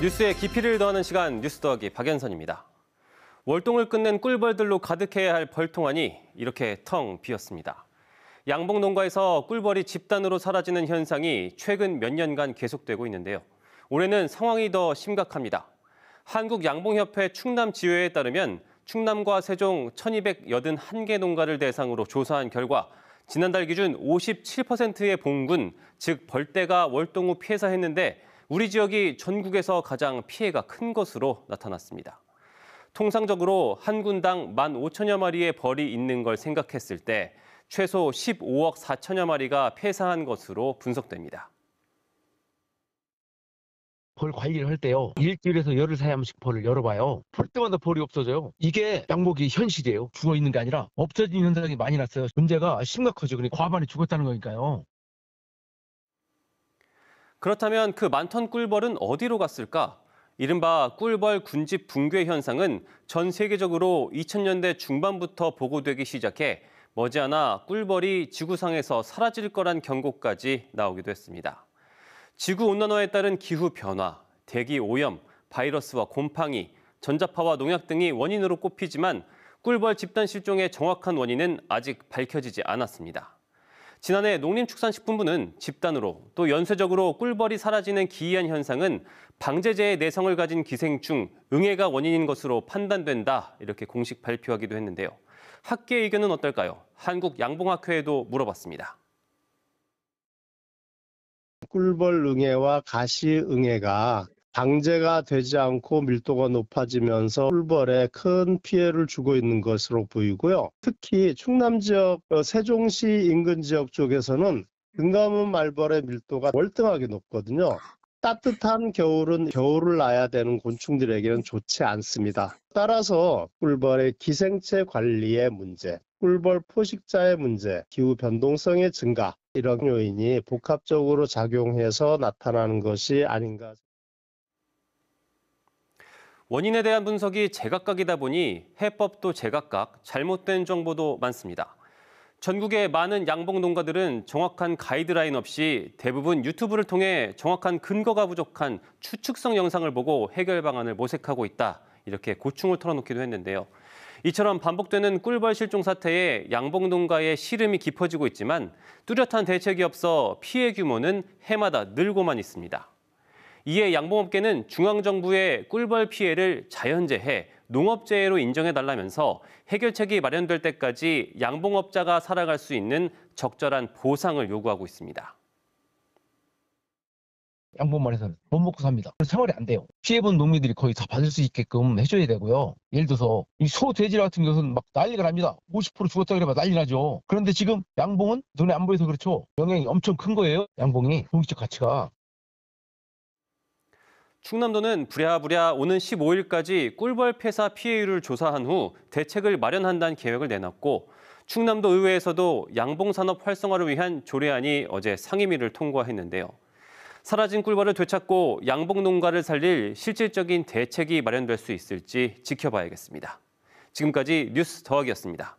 뉴스에 깊이를 더하는 시간 뉴스 더하기 박연선입니다. 월동을 끝낸 꿀벌들로 가득해야 할 벌통안이 이렇게 텅 비었습니다. 양봉 농가에서 꿀벌이 집단으로 사라지는 현상이 최근 몇 년간 계속되고 있는데요. 올해는 상황이 더 심각합니다. 한국양봉협회 충남 지회에 따르면 충남과 세종 1,281개 농가를 대상으로 조사한 결과 지난달 기준 57%의 봉군, 즉 벌떼가 월동 후 폐사했는데 우리 지역이 전국에서 가장 피해가 큰 것으로 나타났습니다. 통상적으로 한 군당 1만 5천여 마리의 벌이 있는 걸 생각했을 때 최소 15억 4천여 마리가 폐사한 것으로 분석됩니다. 벌 관리를 할 때요. 일주일에서 열흘 사이 한 번씩 벌을 열어봐요. 볼 때마다 벌이 없어져요. 이게 양복이 현실이에요. 죽어 있는 게 아니라 없어진 현상이 많이 났어요. 문제가 심각하죠. 그러니까 과반이 죽었다는 거니까요. 그렇다면 그 많던 꿀벌은 어디로 갔을까? 이른바 꿀벌 군집 붕괴 현상은 전 세계적으로 2000년대 중반부터 보고되기 시작해 머지않아 꿀벌이 지구상에서 사라질 거란 경고까지 나오기도 했습니다. 지구 온난화에 따른 기후 변화, 대기 오염, 바이러스와 곰팡이, 전자파와 농약 등이 원인으로 꼽히지만 꿀벌 집단 실종의 정확한 원인은 아직 밝혀지지 않았습니다. 지난해 농림축산식품부는 집단으로 또 연쇄적으로 꿀벌이 사라지는 기이한 현상은 방제제의 내성을 가진 기생충 응애가 원인인 것으로 판단된다 이렇게 공식 발표하기도 했는데요. 학계 의견은 의 어떨까요? 한국양봉학회에도 물어봤습니다. 꿀벌 응애와 가시 응애가 강제가 되지 않고 밀도가 높아지면서 꿀벌에큰 피해를 주고 있는 것으로 보이고요. 특히 충남 지역 어, 세종시 인근 지역 쪽에서는 금감은 말벌의 밀도가 월등하게 높거든요. 따뜻한 겨울은 겨울을 낳야 되는 곤충들에게는 좋지 않습니다. 따라서 꿀벌의 기생체 관리의 문제, 꿀벌 포식자의 문제, 기후 변동성의 증가 이런 요인이 복합적으로 작용해서 나타나는 것이 아닌가. 원인에 대한 분석이 제각각이다 보니 해법도 제각각, 잘못된 정보도 많습니다. 전국의 많은 양봉 농가들은 정확한 가이드라인 없이 대부분 유튜브를 통해 정확한 근거가 부족한 추측성 영상을 보고 해결 방안을 모색하고 있다. 이렇게 고충을 털어놓기도 했는데요. 이처럼 반복되는 꿀벌 실종 사태에 양봉 농가의 시름이 깊어지고 있지만 뚜렷한 대책이 없어 피해 규모는 해마다 늘고만 있습니다. 이에 양봉업계는 중앙정부의 꿀벌 피해를 자연재해, 농업재해로 인정해달라면서 해결책이 마련될 때까지 양봉업자가 살아갈 수 있는 적절한 보상을 요구하고 있습니다. 양봉 말해서 는못 먹고 삽니다. 생활이 안 돼요. 피해본 농민들이 거의 다 받을 수 있게끔 해줘야 되고요. 예를 들어서 이 소, 돼지 같은 경우는 막 난리가 납니다. 50% 죽었다 그래봐 난리 나죠. 그런데 지금 양봉은 눈에 안 보여서 그렇죠. 영향이 엄청 큰 거예요. 양봉이 공기적 가치가 충남도는 부랴부랴 오는 15일까지 꿀벌 폐사 피해율을 조사한 후 대책을 마련한다는 계획을 내놨고 충남도 의회에서도 양봉산업 활성화를 위한 조례안이 어제 상임위를 통과했는데요. 사라진 꿀벌을 되찾고 양봉 농가를 살릴 실질적인 대책이 마련될 수 있을지 지켜봐야겠습니다. 지금까지 뉴스 더하기였습니다.